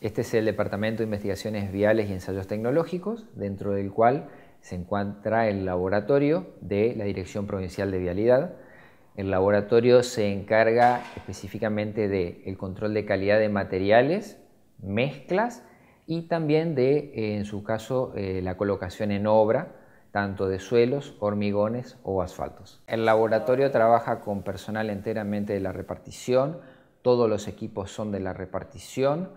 Este es el Departamento de Investigaciones Viales y Ensayos Tecnológicos, dentro del cual se encuentra el laboratorio de la Dirección Provincial de Vialidad. El laboratorio se encarga específicamente del control de calidad de materiales, mezclas y también de, eh, en su caso, eh, la colocación en obra, tanto de suelos, hormigones o asfaltos. El laboratorio trabaja con personal enteramente de la repartición, todos los equipos son de la repartición,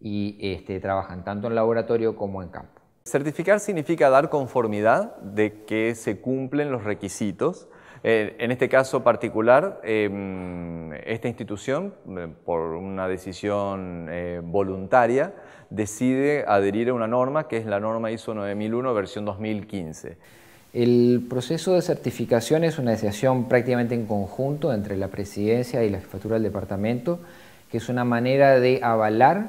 y este, trabajan tanto en laboratorio como en campo. Certificar significa dar conformidad de que se cumplen los requisitos. Eh, en este caso particular, em, esta institución, eh, por una decisión eh, voluntaria, decide adherir a una norma que es la norma ISO 9001 versión 2015. El proceso de certificación es una decisión prácticamente en conjunto entre la presidencia y la jefatura del departamento, que es una manera de avalar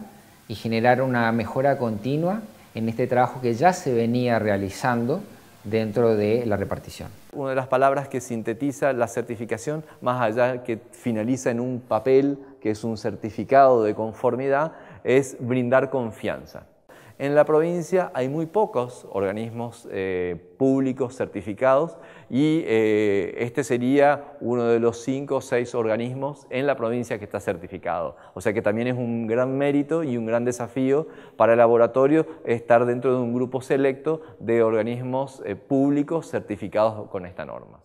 y generar una mejora continua en este trabajo que ya se venía realizando dentro de la repartición. Una de las palabras que sintetiza la certificación, más allá que finaliza en un papel que es un certificado de conformidad, es brindar confianza. En la provincia hay muy pocos organismos eh, públicos certificados y eh, este sería uno de los cinco o seis organismos en la provincia que está certificado. O sea que también es un gran mérito y un gran desafío para el laboratorio estar dentro de un grupo selecto de organismos eh, públicos certificados con esta norma.